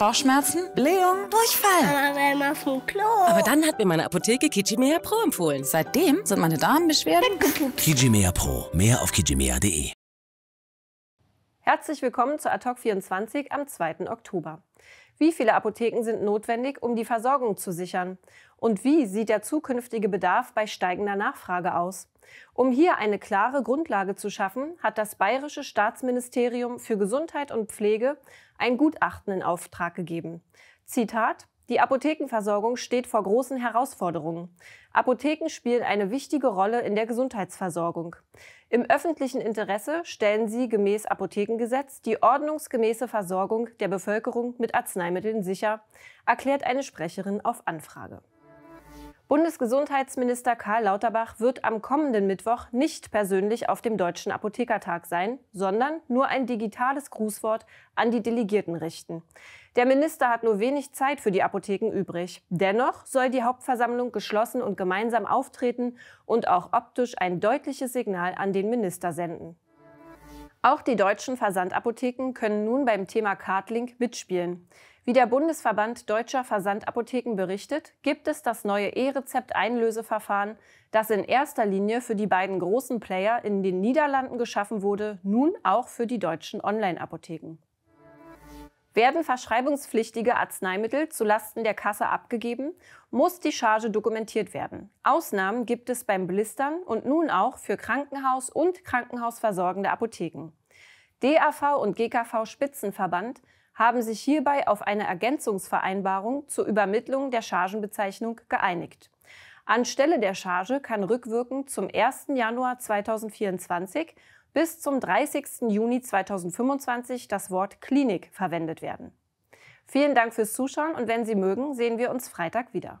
Bauchschmerzen, Blähung, Durchfall. Aber immer vom Klo. Aber dann hat mir meine Apotheke Kijimea Pro empfohlen. Seitdem sind meine Darmbeschwerden Kijimea Pro. Mehr auf kijimea.de. Herzlich willkommen zu Ad hoc 24 am 2. Oktober. Wie viele Apotheken sind notwendig, um die Versorgung zu sichern? Und wie sieht der zukünftige Bedarf bei steigender Nachfrage aus? Um hier eine klare Grundlage zu schaffen, hat das Bayerische Staatsministerium für Gesundheit und Pflege ein Gutachten in Auftrag gegeben. Zitat die Apothekenversorgung steht vor großen Herausforderungen. Apotheken spielen eine wichtige Rolle in der Gesundheitsversorgung. Im öffentlichen Interesse stellen sie gemäß Apothekengesetz die ordnungsgemäße Versorgung der Bevölkerung mit Arzneimitteln sicher, erklärt eine Sprecherin auf Anfrage. Bundesgesundheitsminister Karl Lauterbach wird am kommenden Mittwoch nicht persönlich auf dem Deutschen Apothekertag sein, sondern nur ein digitales Grußwort an die Delegierten richten. Der Minister hat nur wenig Zeit für die Apotheken übrig. Dennoch soll die Hauptversammlung geschlossen und gemeinsam auftreten und auch optisch ein deutliches Signal an den Minister senden. Auch die deutschen Versandapotheken können nun beim Thema Cardlink mitspielen. Wie der Bundesverband Deutscher Versandapotheken berichtet, gibt es das neue E-Rezept-Einlöseverfahren, das in erster Linie für die beiden großen Player in den Niederlanden geschaffen wurde, nun auch für die deutschen Online-Apotheken. Werden verschreibungspflichtige Arzneimittel zulasten der Kasse abgegeben, muss die Charge dokumentiert werden. Ausnahmen gibt es beim Blistern und nun auch für Krankenhaus- und krankenhausversorgende Apotheken. DAV und GKV Spitzenverband haben sich hierbei auf eine Ergänzungsvereinbarung zur Übermittlung der Chargenbezeichnung geeinigt. Anstelle der Charge kann rückwirkend zum 1. Januar 2024 bis zum 30. Juni 2025 das Wort Klinik verwendet werden. Vielen Dank fürs Zuschauen und wenn Sie mögen, sehen wir uns Freitag wieder.